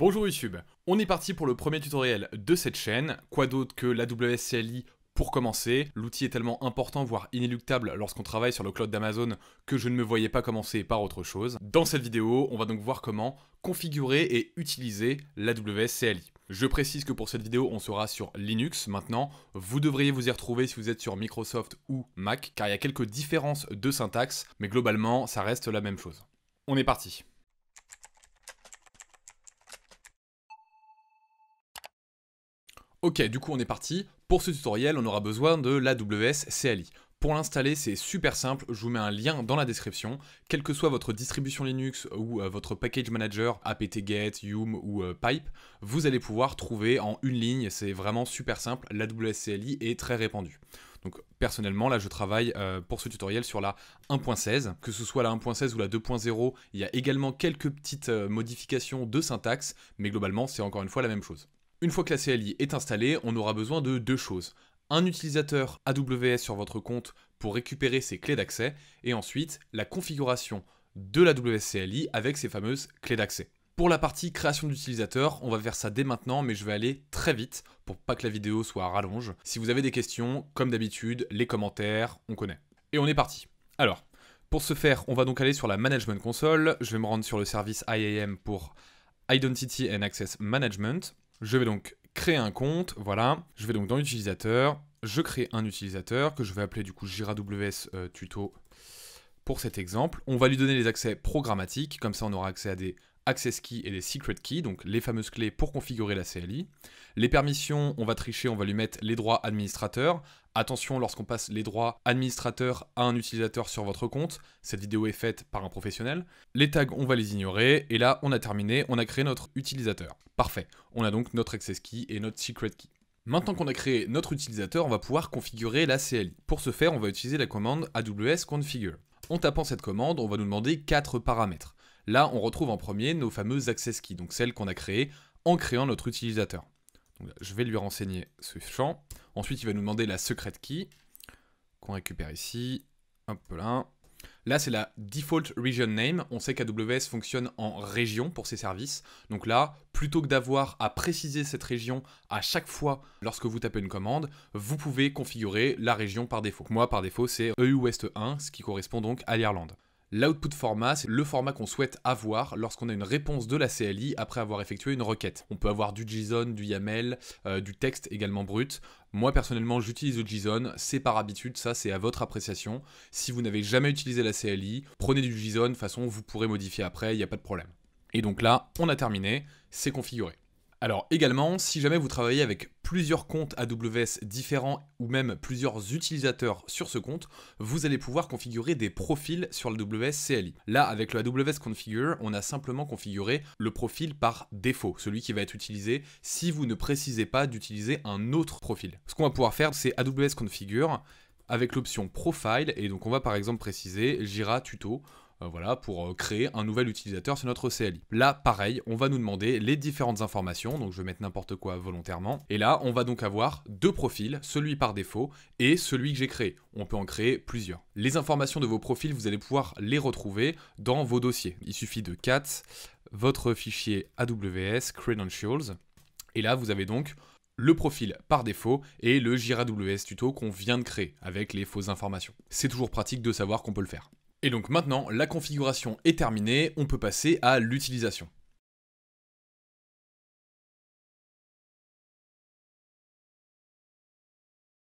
Bonjour YouTube, on est parti pour le premier tutoriel de cette chaîne, quoi d'autre que la CLI pour commencer, l'outil est tellement important, voire inéluctable lorsqu'on travaille sur le cloud d'Amazon que je ne me voyais pas commencer par autre chose. Dans cette vidéo, on va donc voir comment configurer et utiliser la CLI. Je précise que pour cette vidéo, on sera sur Linux. Maintenant, vous devriez vous y retrouver si vous êtes sur Microsoft ou Mac, car il y a quelques différences de syntaxe, mais globalement, ça reste la même chose. On est parti Ok, du coup on est parti. Pour ce tutoriel, on aura besoin de l'AWS CLI. Pour l'installer, c'est super simple, je vous mets un lien dans la description. Quelle que soit votre distribution Linux ou euh, votre package manager, apt-get, yum ou euh, pipe, vous allez pouvoir trouver en une ligne, c'est vraiment super simple, l'AWS CLI est très répandue. Donc personnellement, là, je travaille euh, pour ce tutoriel sur la 1.16. Que ce soit la 1.16 ou la 2.0, il y a également quelques petites modifications de syntaxe, mais globalement, c'est encore une fois la même chose. Une fois que la CLI est installée, on aura besoin de deux choses. Un utilisateur AWS sur votre compte pour récupérer ses clés d'accès et ensuite la configuration de la WSCLI avec ses fameuses clés d'accès. Pour la partie création d'utilisateurs, on va faire ça dès maintenant, mais je vais aller très vite pour pas que la vidéo soit rallonge. Si vous avez des questions, comme d'habitude, les commentaires, on connaît. Et on est parti. Alors, pour ce faire, on va donc aller sur la Management Console. Je vais me rendre sur le service IAM pour Identity and Access Management. Je vais donc créer un compte, voilà. Je vais donc dans l'utilisateur, je crée un utilisateur que je vais appeler du coup JiraWS euh, pour cet exemple. On va lui donner les accès programmatiques, comme ça on aura accès à des access keys et des secret keys, donc les fameuses clés pour configurer la CLI. Les permissions, on va tricher, on va lui mettre les droits administrateurs. Attention lorsqu'on passe les droits administrateurs à un utilisateur sur votre compte, cette vidéo est faite par un professionnel. Les tags, on va les ignorer, et là on a terminé, on a créé notre utilisateur. Parfait, on a donc notre access key et notre secret key. Maintenant qu'on a créé notre utilisateur, on va pouvoir configurer la CLI. Pour ce faire, on va utiliser la commande AWS configure. En tapant cette commande, on va nous demander quatre paramètres. Là, on retrouve en premier nos fameuses access keys, donc celles qu'on a créées en créant notre utilisateur. je vais lui renseigner ce champ. Ensuite, il va nous demander la secret key qu'on récupère ici. Hop là. Là, c'est la default region name. On sait qu'AWS fonctionne en région pour ses services. Donc là, plutôt que d'avoir à préciser cette région à chaque fois lorsque vous tapez une commande, vous pouvez configurer la région par défaut. Moi, par défaut, c'est EU West 1, ce qui correspond donc à l'Irlande. L'output format, c'est le format qu'on souhaite avoir lorsqu'on a une réponse de la CLI après avoir effectué une requête. On peut avoir du JSON, du YAML, euh, du texte également brut. Moi personnellement j'utilise le JSON, c'est par habitude, ça c'est à votre appréciation. Si vous n'avez jamais utilisé la CLI, prenez du JSON, de toute façon vous pourrez modifier après, il n'y a pas de problème. Et donc là, on a terminé, c'est configuré. Alors également, si jamais vous travaillez avec plusieurs comptes AWS différents ou même plusieurs utilisateurs sur ce compte, vous allez pouvoir configurer des profils sur le WS CLI. Là, avec le AWS Configure, on a simplement configuré le profil par défaut, celui qui va être utilisé si vous ne précisez pas d'utiliser un autre profil. Ce qu'on va pouvoir faire, c'est AWS Configure avec l'option Profile, et donc on va par exemple préciser Jira Tuto euh, voilà, pour euh, créer un nouvel utilisateur sur notre CLI. Là, pareil, on va nous demander les différentes informations, donc je vais mettre n'importe quoi volontairement, et là, on va donc avoir deux profils, celui par défaut et celui que j'ai créé. On peut en créer plusieurs. Les informations de vos profils, vous allez pouvoir les retrouver dans vos dossiers. Il suffit de cat, votre fichier AWS credentials, et là, vous avez donc le profil par défaut et le JiraWS tuto qu'on vient de créer avec les fausses informations. C'est toujours pratique de savoir qu'on peut le faire. Et donc maintenant, la configuration est terminée, on peut passer à l'utilisation.